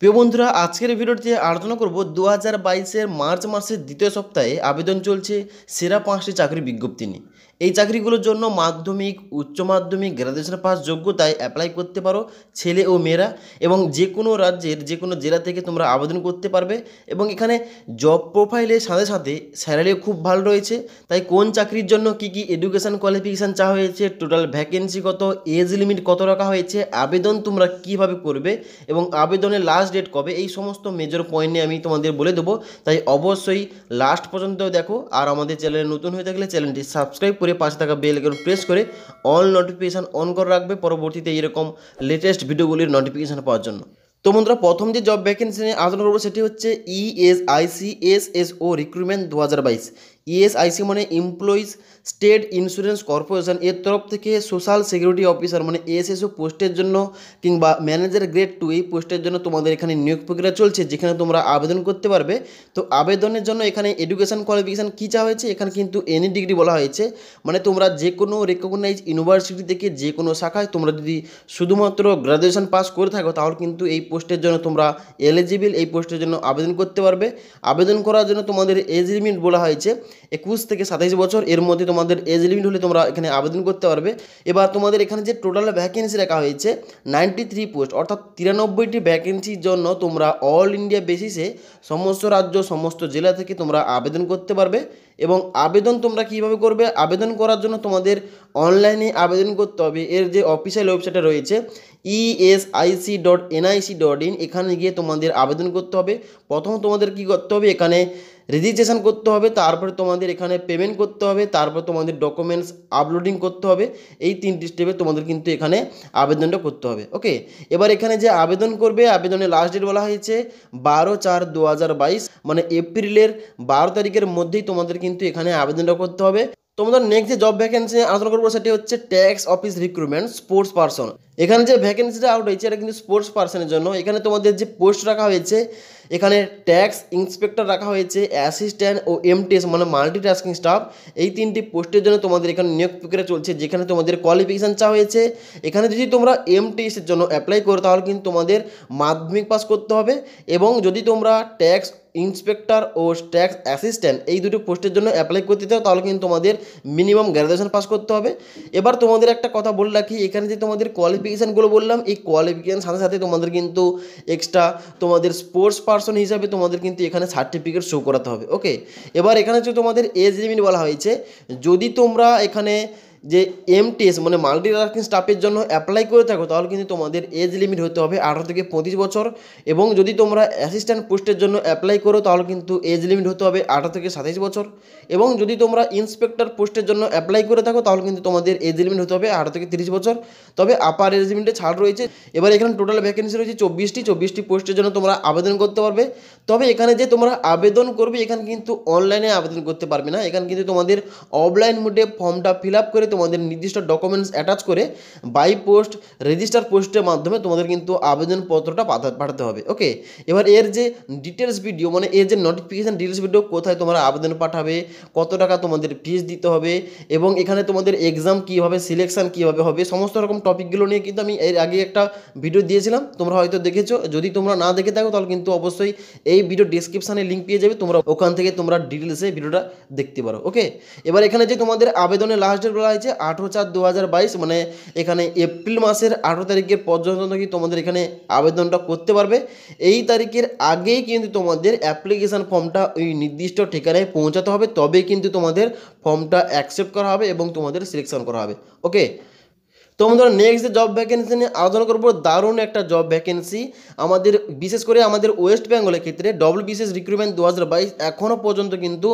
প্রিয় বন্ধুরা আজকের ভিডিওটি আলোচনা করব দু হাজার বাইশের মার্চ মাসের দ্বিতীয় সপ্তাহে আবেদন চলছে সেরা পাঁচটি চাকরি বিজ্ঞপ্তি নিয়ে এই চাকরিগুলোর জন্য মাধ্যমিক উচ্চ মাধ্যমিক গ্র্যাজুয়েশন পাস যোগ্যতায় অ্যাপ্লাই করতে পারো ছেলে ও মেয়েরা এবং যে কোনো রাজ্যের যে কোনো জেলা থেকে তোমরা আবেদন করতে পারবে এবং এখানে জব প্রোফাইলের সাথে সাথে স্যালারিও খুব ভালো রয়েছে তাই কোন চাকরির জন্য কি কি এডুকেশান কোয়ালিফিকেশান চাওয়া হয়েছে টোটাল ভ্যাকেন্সি কত এজ লিমিট কত রাখা হয়েছে আবেদন তোমরা কিভাবে করবে এবং আবেদনের লাস্ট ডেট কবে এই সমস্ত মেজর পয়েন্ট নিয়ে আমি তোমাদের বলে দেবো তাই অবশ্যই লাস্ট পর্যন্ত দেখো আর আমাদের চ্যানেলে নতুন হয়ে থাকলে চ্যানেলটি সাবস্ক্রাইব করে পাঁচ টাকা বেল আইকন প্রেস করে অল নোটিফিকেশান অন করে রাখবে পরবর্তীতে এরকম লেটেস্ট ভিডিওগুলির নোটিফিকেশান পাওয়ার জন্য তো বন্ধুরা প্রথম যে জব ভ্যাকেন্সি নিয়ে আলোচনা করবো সেটি হচ্ছে ইএসআইসিএসএসও e রিক্রুটমেন্ট দু হাজার বাইশ ইএসআইসি মানে এমপ্লয়িজ স্টেট ইন্স্যুরেন্স কর্পোরেশন এর তরফ থেকে সোশ্যাল সিকিউরিটি অফিসার মানে এসএসও পোস্টের জন্য কিংবা ম্যানেজার গ্রেড টু এই পোস্টের জন্য তোমাদের এখানে নিয়োগ প্রক্রিয়া চলছে যেখানে তোমরা আবেদন করতে পারবে তো আবেদনের জন্য এখানে এডুকেশন কোয়ালিফিকেশান কী চা হয়েছে এখানে কিন্তু এনি ডিগ্রি বলা হয়েছে মানে তোমরা যে কোনো রেকগনাইজ ইউনিভার্সিটি থেকে যে কোনো শাখায় তোমরা যদি শুধুমাত্র গ্র্যাজুয়েশন পাস করে থাকো তাহলে কিন্তু এই পোস্টের জন্য তোমরা এলিজিবল এই পোস্টের জন্য আবেদন করতে পারবে আবেদন করার জন্য তোমাদের এজ লিমিট বলা হয়েছে একুশ থেকে সাতাইশ বছর এর মধ্যে তোমাদের এজ লিমিট হলে তোমরা এখানে আবেদন করতে পারবে এবার তোমাদের এখানে যে টোটাল ভ্যাকেন্সি রাখা হয়েছে নাইনটি থ্রি পোস্ট অর্থাৎ তিরানব্বইটি ভ্যাকেন্সির জন্য তোমরা অল ইন্ডিয়া বেসিসে সমস্ত রাজ্য সমস্ত জেলা থেকে তোমরা আবেদন করতে পারবে এবং আবেদন তোমরা কিভাবে করবে আবেদন করার জন্য তোমাদের অনলাইনে আবেদন করতে হবে এর যে অফিসিয়াল ওয়েবসাইটটা রয়েছে ESIC dot NIC dot in এখানে গিয়ে তোমাদের আবেদন করতে হবে প্রথম তোমাদের কি করতে হবে এখানে রেজিস্ট্রেশন করতে হবে তারপরে তোমাদের এখানে পেমেন্ট করতে হবে তারপর তোমাদের ডকুমেন্টস আপলোডিং করতে হবে এই তিনটি স্টেপে তোমাদের কিন্তু এখানে আবেদনটা করতে হবে ওকে এবার এখানে যে আবেদন করবে আবেদনের লাস্ট ডেট বলা হয়েছে বারো চার দু মানে এপ্রিলের বারো তারিখের মধ্যেই তোমাদের কিন্তু এখানে আবেদনটা করতে হবে তোমাদের নেক্সট যে জব ভ্যাকেন্সি আলোচনা করবো সেটি হচ্ছে tax office recruitment sports person এখানে যে ভ্যাকেন্সিটা আউট হয়েছে এটা কিন্তু স্পোর্টস পার্সনের জন্য এখানে তোমাদের যে পোস্ট রাখা হয়েছে এখানে ট্যাক্স ইন্সপেক্টর রাখা হয়েছে অ্যাসিস্ট্যান্ট ও এমটিএস মানে মাল্টিটাস্কিং স্টাফ এই তিনটি পোস্টের জন্য তোমাদের এখানে নিয়োগ প্রক্রিয়া চলছে যেখানে তোমাদের কোয়ালিফিকেশান চাওয়া হয়েছে এখানে যদি তোমরা এমটিএসের জন্য অ্যাপ্লাই করো তাহলে কিন্তু তোমাদের মাধ্যমিক পাস করতে হবে এবং যদি তোমরা ট্যাক্স ইন্সপেক্টর ও ট্যাক্স অ্যাসিস্ট্যান্ট এই দুটো পোস্টের জন্য অ্যাপ্লাই করতে চাও তাহলে কিন্তু তোমাদের মিনিমাম গ্র্যাজুয়েশন পাস করতে হবে এবার তোমাদের একটা কথা বলে রাখি এখানে যে তোমাদের কোয়ালিফিকেশানগুলো বললাম এই কোয়ালিফিকেশান সাথে সাথে তোমাদের কিন্তু এক্সট্রা তোমাদের স্পোর্টস পার্সন হিসাবে তোমাদের কিন্তু এখানে সার্টিফিকেট শো করাতে হবে ওকে এবার এখানে হচ্ছে তোমাদের এজ লিমিট বলা হয়েছে যদি তোমরা এখানে যে এমটিএস মানে মাল্টি টাস্কিং স্টাফের জন্য অ্যাপ্লাই করে থাকো তাহলে কিন্তু তোমাদের এজ লিমিট হতে হবে আঠারো থেকে পঁচিশ বছর এবং যদি তোমরা অ্যাসিস্ট্যান্ট পোস্টের জন্য অ্যাপ্লাই করো তাহলে কিন্তু এজ লিমিট হতে হবে আঠারো থেকে সাতাইশ বছর এবং যদি তোমরা ইন্সপেক্টর পোস্টের জন্য অ্যাপ্লাই করে থাকো তাহলে কিন্তু তোমাদের এজ লিমিট হতে হবে আঠারো থেকে তিরিশ বছর তবে আপার এজ লিমিটে ছাড় রয়েছে এবার এখানে টোটাল ভ্যাকেন্সি রয়েছে চব্বিশটি চব্বিশটি পোস্টের জন্য তোমরা আবেদন করতে পারবে তবে এখানে যে তোমরা আবেদন করবে এখানে কিন্তু অনলাইনে আবেদন করতে পারবে না এখানে কিন্তু তোমাদের অফলাইন মোডে ফর্মটা ফিল আপ করে তোমাদের নির্দিষ্ট ডকুমেন্টস অ্যাটাচ করে বাই পোস্ট রেজিস্টার পোস্টের মাধ্যমে তোমাদের কিন্তু আবেদনপত্রটা পাঠাতে হবে ওকে এবার এর যে ডিটেলস ভিডিও মানে এর যে নোটিফিকেশান ডিটেলস ভিডিও কোথায় তোমরা আবেদন পাঠাবে কত টাকা তোমাদের ফিস দিতে হবে এবং এখানে তোমাদের এক্সাম কীভাবে সিলেকশান কীভাবে হবে সমস্ত রকম টপিকগুলো নিয়ে কিন্তু আমি এর আগে একটা ভিডিও দিয়েছিলাম তোমরা হয়তো দেখেছো যদি তোমরা না দেখে থাকো তাহলে কিন্তু অবশ্যই এই ভিডিও ডিসক্রিপশানে লিঙ্ক পেয়ে যাবে তোমরা ওখান থেকে তোমরা ডিটেলসে ভিডিওটা দেখতে পারো ওকে এবার এখানে যে তোমাদের আবেদনের লাস্ট ডেট বলা হয়েছে আঠেরো চার দু মানে এখানে এপ্রিল মাসের আঠেরো তারিখের পর্যন্ত কি তোমাদের এখানে আবেদনটা করতে পারবে এই তারিখের আগেই কিন্তু তোমাদের অ্যাপ্লিকেশান ফর্মটা ওই নির্দিষ্ট ঠিকানায় পৌঁছাতে হবে তবেই কিন্তু তোমাদের ফর্মটা অ্যাকসেপ্ট করা হবে এবং তোমাদের সিলেকশন করা হবে ওকে তো নেক্সট যে জব ভ্যাকেন্সি নিয়ে আলোচনা করবো দারুণ একটা জব ভ্যাকেন্সি আমাদের বিশেষ করে আমাদের ওয়েস্ট বেঙ্গলের ক্ষেত্রে ডবল বিসিএস রিক্রুটমেন্ট দু হাজার বাইশ এখনও পর্যন্ত কিন্তু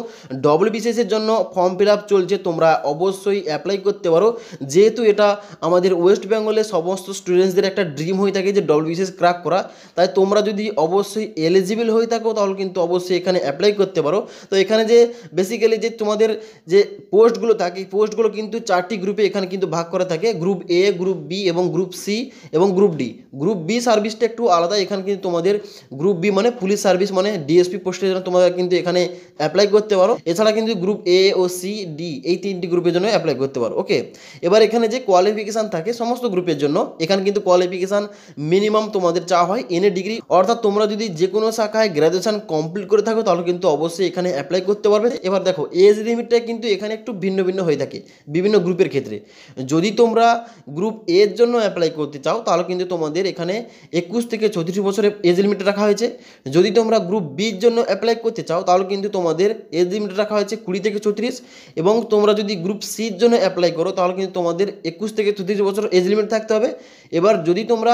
ডবল বিসিএসের জন্য ফর্ম ফিল আপ চলছে তোমরা অবশ্যই অ্যাপ্লাই করতে পারো যেহেতু এটা আমাদের ওয়েস্ট বেঙ্গলের সমস্ত স্টুডেন্টসদের একটা ড্রিম হয়ে থাকে যে ডবল বিসিএস ক্রাক করা তাই তোমরা যদি অবশ্যই এলিজিবল হয়ে থাকো তাহলে কিন্তু অবশ্যই এখানে অ্যাপ্লাই করতে পারো তো এখানে যে বেসিক্যালি যে তোমাদের যে পোস্টগুলো থাকে পোস্টগুলো কিন্তু চারটি গ্রুপে এখানে কিন্তু ভাগ করা থাকে গ্রুপ এ গ্রুপ বি এবং গ্রুপ সি এবং গ্রুপ ডি গ্রুপ বি সার্ভিসটা একটু আলাদা এখানে কিন্তু তোমাদের গ্রুপ বি মানে পুলিশ সার্ভিস মানে ডিএসপি পোস্টের জন্য তোমরা কিন্তু এখানে অ্যাপ্লাই করতে পারো এছাড়া কিন্তু গ্রুপ এ ও সি ডি এই তিনটি গ্রুপের জন্য অ্যাপ্লাই করতে পারো ওকে এবার এখানে যে কোয়ালিফিকেশান থাকে সমস্ত গ্রুপের জন্য এখানে কিন্তু কোয়ালিফিকেশান মিনিমাম তোমাদের চা হয় এনে ডিগ্রি অর্থাৎ তোমরা যদি যে কোনো শাখায় গ্র্যাজুয়েশান কমপ্লিট করে থাকো তাহলে কিন্তু অবশ্যই এখানে অ্যাপ্লাই করতে পারবে এবার দেখো এজ লিমিটটা কিন্তু এখানে একটু ভিন্ন ভিন্ন হয়ে থাকে বিভিন্ন গ্রুপের ক্ষেত্রে যদি তোমরা গ্রুপ এর জন্য অ্যাপ্লাই করতে চাও তাহলে কিন্তু তোমাদের এখানে একুশ থেকে ছত্রিশ বছরের এজ লিমিট রাখা হয়েছে যদি তোমরা গ্রুপ বির জন্য অ্যাপ্লাই করতে চাও তাহলে কিন্তু তোমাদের এজ লিমিট রাখা হয়েছে কুড়ি থেকে ছত্রিশ এবং তোমরা যদি গ্রুপ সির জন্য অ্যাপ্লাই করো তাহলে কিন্তু তোমাদের একুশ থেকে ছত্রিশ বছর এজ লিমিট থাকতে হবে এবার যদি তোমরা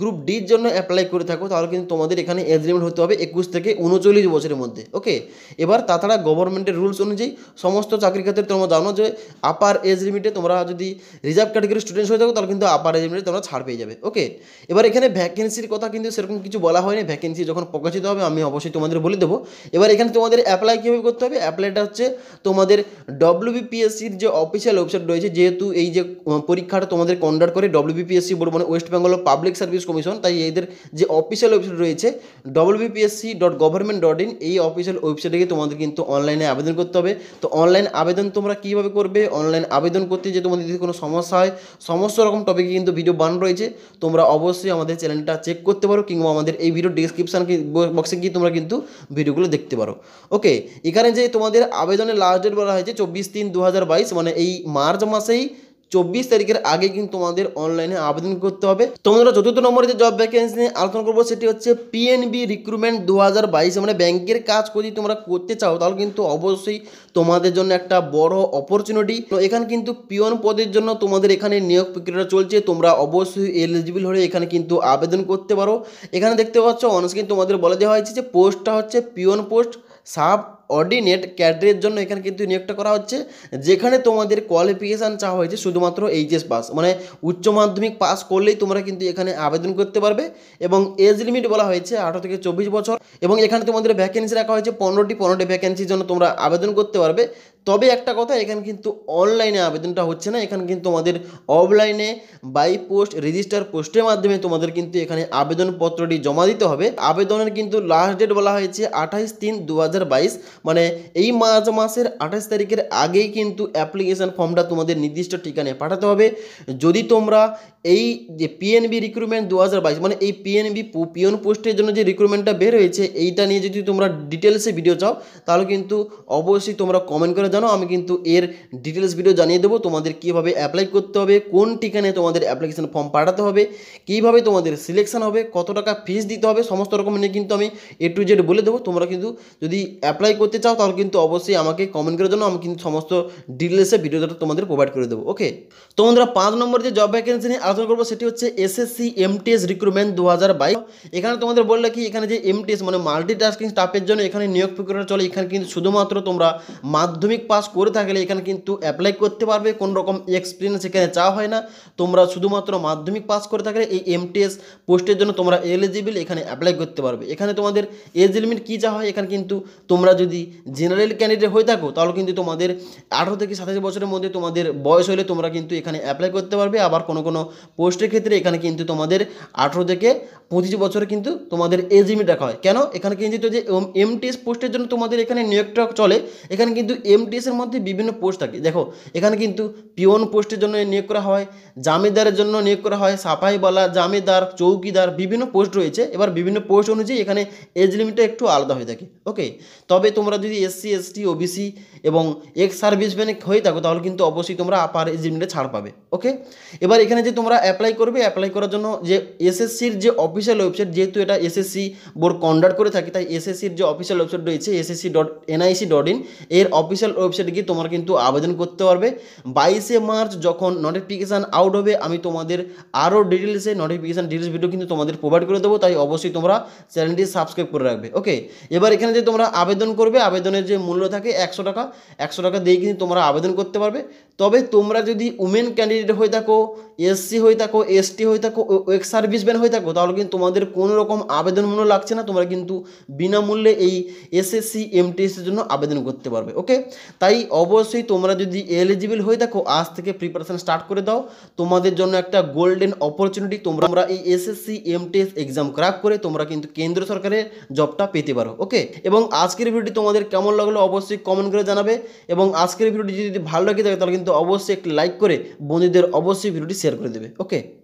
গ্রুপ ডির জন্য অ্যাপ্লাই করে থাকো তাহলে কিন্তু তোমাদের এখানে এজ লিমিট হতে হবে একুশ থেকে উনচল্লিশ বছরের মধ্যে ওকে এবার তাছাড়া গভর্নমেন্টের রুলস অনুযায়ী সমস্ত চাকরি ক্ষেত্রে তোমরা জানো যে আপার এজ লিমিটে তোমরা যদি রিজার্ভ ক্যাটাগরি স্টুডেন্ট চেঞ্জ হয়ে থাকো তাহলে কিন্তু আপার এজেন্টে তোমরা ছাড় পেয়ে যাবে ওকে এবার এখানে ভ্যাকেন্সির কথা কিন্তু সেরকম কিছু বলা হয়নি ভ্যাকেন্সি যখন প্রকাশিত হবে আমি অবশ্যই তোমাদের বলে দেবো এবার এখানে তোমাদের অ্যাপ্লাই কীভাবে করতে হবে অ্যাপ্লাইটা হচ্ছে তোমাদের ডব্লিউবিপিএসসির যে অফিসিয়াল ওয়েবসাইট রয়েছে যেহেতু এই যে পরীক্ষাটা তোমাদের কন্ডাক্ট করে ডব্লিউবিপিএসসি বোর্ড মানে West Bengal public service commission তাই এদের যে অফিসিয়াল ওয়েবসাইট রয়েছে WBPSC dot government dot in এই অফিসিয়াল ওয়েবসাইটে গিয়ে তোমাদের কিন্তু অনলাইনে আবেদন করতে হবে তো অনলাইন আবেদন তোমরা কীভাবে করবে অনলাইন আবেদন করতে যে তোমাদের যদি কোনো সমস্যা হয় সমস্ত রকম টপিকে কিন্তু ভিডিও বান রয়েছে তোমরা অবশ্যই আমাদের চ্যানেলটা চেক করতে পারো কিংবা আমাদের এই ভিডিও ডিসক্রিপশান বক্সে গিয়ে তোমরা কিন্তু ভিডিওগুলো দেখতে পারো ওকে এখানে যে তোমাদের আবেদনের লাস্ট ডেট বলা হয়েছে চব্বিশ তিন দু মানে এই মার্চ মাসেই চব্বিশ তারিখের আগে কিন্তু তোমাদের অনলাইনে আবেদন করতে হবে তোমরা চতুর্থ নম্বরে যে জব ভ্যাকেন্সি নিয়ে আলোচনা করবো সেটি হচ্ছে পিএনবি রিক্রুটমেন্ট দু হাজার বাইশে মানে ব্যাংকের কাজ যদি তোমরা করতে চাও তাহলে কিন্তু অবশ্যই তোমাদের জন্য একটা বড় অপরচুনিটি তো এখানে কিন্তু পিওন পদের জন্য তোমাদের এখানে নিয়োগ প্রক্রিয়াটা চলছে তোমরা অবশ্যই এলিজিবল হয়ে এখানে কিন্তু আবেদন করতে পারো এখানে দেখতে পাচ্ছ অনেক তোমাদের বলে দেওয়া হয়েছে যে পোস্টটা হচ্ছে পিওন পোস্ট সাব অর্ডিনেট ক্যাডারের জন্য এখানে কিন্তু নিয়োগটা করা হচ্ছে যেখানে তোমাদের কোয়ালিফিকেশান চাওয়া হয়েছে শুধুমাত্র এইচএস পাস মানে উচ্চ মাধ্যমিক পাস করলেই তোমরা কিন্তু এখানে আবেদন করতে পারবে এবং এজ লিমিট বলা হয়েছে আঠারো থেকে চব্বিশ বছর এবং এখানে তোমাদের ভ্যাকেন্সি রাখা হয়েছে পনেরোটি পনেরোটি ভ্যাকেন্সির জন্য তোমরা আবেদন করতে পারবে তবে একটা কথা এখানে কিন্তু অনলাইনে আবেদনটা হচ্ছে না এখানে কিন্তু তোমাদের অফলাইনে বাই পোস্ট রেজিস্টার পোস্টের মাধ্যমে তোমাদের কিন্তু এখানে আবেদনপত্রটি জমা দিতে হবে আবেদনের কিন্তু লাস্ট ডেট বলা হয়েছে আঠাইশ তিন দু মানে এই মার্চ মাসের আঠাশ তারিখের আগেই কিন্তু অ্যাপ্লিকেশান ফর্মটা তোমাদের নির্দিষ্ট ঠিকানায় পাঠাতে হবে যদি তোমরা এই যে পিএনবি রিক্রুটমেন্ট দু মানে এই পিএনবি পিএন পোস্টের জন্য যে রিক্রুটমেন্টটা বের হয়েছে এইটা নিয়ে যদি তোমরা ডিটেলসে ভিডিও চাও তাহলে কিন্তু অবশ্যই তোমরা কমেন্ট করে জানো আমি কিন্তু এর ডিটেলস ভিডিও জানিয়ে দেবো তোমাদের কীভাবে অ্যাপ্লাই করতে হবে কোন ঠিকানে তোমাদের অ্যাপ্লিকেশন ফর্ম পাঠাতে হবে কীভাবে তোমাদের সিলেকশন হবে কত টাকা ফিস দিতে হবে সমস্ত রকম নিয়ে কিন্তু আমি এ টু জেড বলে দেবো তোমরা কিন্তু যদি অ্যাপ্লাই করতে চাও তাহলে কিন্তু অবশ্যই আমাকে কমেন্ট করে জানো আমি কিন্তু সমস্ত ডিটেলসে ভিডিওটা তোমাদের প্রোভাইড করে দেবো ওকে তোমরা পাঁচ নম্বর যে জব ভ্যাকেন্সি নিয়ে আলোচনা করবো সেটি হচ্ছে এসএসসি এমটিএস রিক্রুটমেন্ট দু হাজার এখানে তোমাদের বললে কি এখানে যে এমটিএস মানে মাল্টিটাস্কিং স্টাফের জন্য এখানে নিয়োগ প্রক্রিয়া চলে এখানে কিন্তু শুধুমাত্র তোমরা মাধ্যমিক পাস করে থাকলে এখানে কিন্তু অ্যাপ্লাই করতে পারবে কোন রকম এক্সপিরিয়েন্স এখানে চাওয়া হয় না তোমরা শুধুমাত্র মাধ্যমিক পাস করে থাকলে এই এমটিএস পোস্টের জন্য তোমরা এলিজিবল এখানে অ্যাপ্লাই করতে পারবে এখানে তোমাদের এজ লিমিট কী চাওয়া হয় এখানে কিন্তু তোমরা যদি জেনারেল ক্যান্ডিডেট হয়ে থাকো তাহলে কিন্তু তোমাদের আঠারো থেকে সাতাশ বছরের মধ্যে তোমাদের বয়স হলে তোমরা কিন্তু এখানে অ্যাপ্লাই করতে পারবে আবার কোনো কোনো পোস্টের ক্ষেত্রে এখানে কিন্তু তোমাদের আঠেরো থেকে পঁচিশ বছরে কিন্তু তোমাদের এজ লিমিট রাখা হয় কেন এখানে কিন্তু যে এমটিএস পোস্টের জন্য তোমাদের এখানে নিয়োগটা চলে এখানে কিন্তু এমটিএসের মধ্যে বিভিন্ন পোস্ট থাকে দেখো এখানে কিন্তু পিওন পোস্টের জন্য নিয়োগ করা হয় জামিদারের জন্য নিয়োগ করা হয় সাফাইওয়ালা জামিদার চৌকিদার বিভিন্ন পোস্ট রয়েছে এবার বিভিন্ন পোস্ট অনুযায়ী এখানে এজ লিমিটটা e একটু আলাদা হয়ে থাকে ওকে তবে তোমরা যদি এসসি এসটি ওবিসি এবং এক্স সার্ভিসম্যান হয়ে থাকো তাহলে কিন্তু অবশ্যই তোমরা আপার এজ লিমিটে ছাড় পাবে ওকে এবার এখানে যে তোমরা তোমরা অ্যাপ্লাই করবে অ্যাপ্লাই করার জন্য যে এসএসসির যে অফিসিয়াল ওয়েবসাইট যেহেতু এটা এসএসসি বোর্ড কন্ডাক্ট করে থাকে তাই এসএসসির যে অফিসিয়াল ওয়েবসাইট রয়েছে SSC dot NIC dot in এর অফিসিয়াল ওয়েবসাইটে গিয়ে তোমরা কিন্তু আবেদন করতে পারবে বাইশে মার্চ যখন নোটিফিকেশান আউট হবে আমি তোমাদের আরও ডিটেলসে নোটিফিকেশান ডিটেলস ভিডিও কিন্তু তোমাদের প্রোভাইড করে দেবো তাই অবশ্যই তোমরা চ্যানেলটি সাবস্ক্রাইব করে রাখবে ওকে এবার এখানে যে তোমরা আবেদন করবে আবেদনের যে মূল্য থাকে একশো টাকা একশো টাকা দিয়ে কিন্তু তোমরা আবেদন করতে পারবে তবে তোমরা যদি উমেন ক্যান্ডিডেট হয়ে থাকো এসসি এসসি হয়ে থাকো এসটি হয়ে থাকো এক্স সার্ভিসম্যান হয়ে থাকো তাহলে কিন্তু তোমাদের কোনো রকম আবেদনমূল্য লাগছে না তোমরা কিন্তু বিনামূল্যে এই এসএসসি এমটিএসের জন্য আবেদন করতে পারবে ওকে তাই অবশ্যই তোমরা যদি এলিজিবল হয়ে থাকো আজ থেকে প্রিপারেশান স্টার্ট করে দাও তোমাদের জন্য একটা গোল্ডেন অপরচুনিটি তোমরা এই এসএসসি এমটিএস এক্সাম ক্র্যাক করে তোমরা কিন্তু কেন্দ্র সরকারের জবটা পেতে পারো ওকে এবং আজকের ভিডিওটি তোমাদের কেমন লাগলো অবশ্যই কমেন্ট করে জানাবে এবং আজকের ভিডিওটি যদি ভালো লাগে থাকে তাহলে কিন্তু অবশ্যই একটি লাইক করে বন্ধুদের অবশ্যই ভিডিওটি শেয়ার করে দেবে okay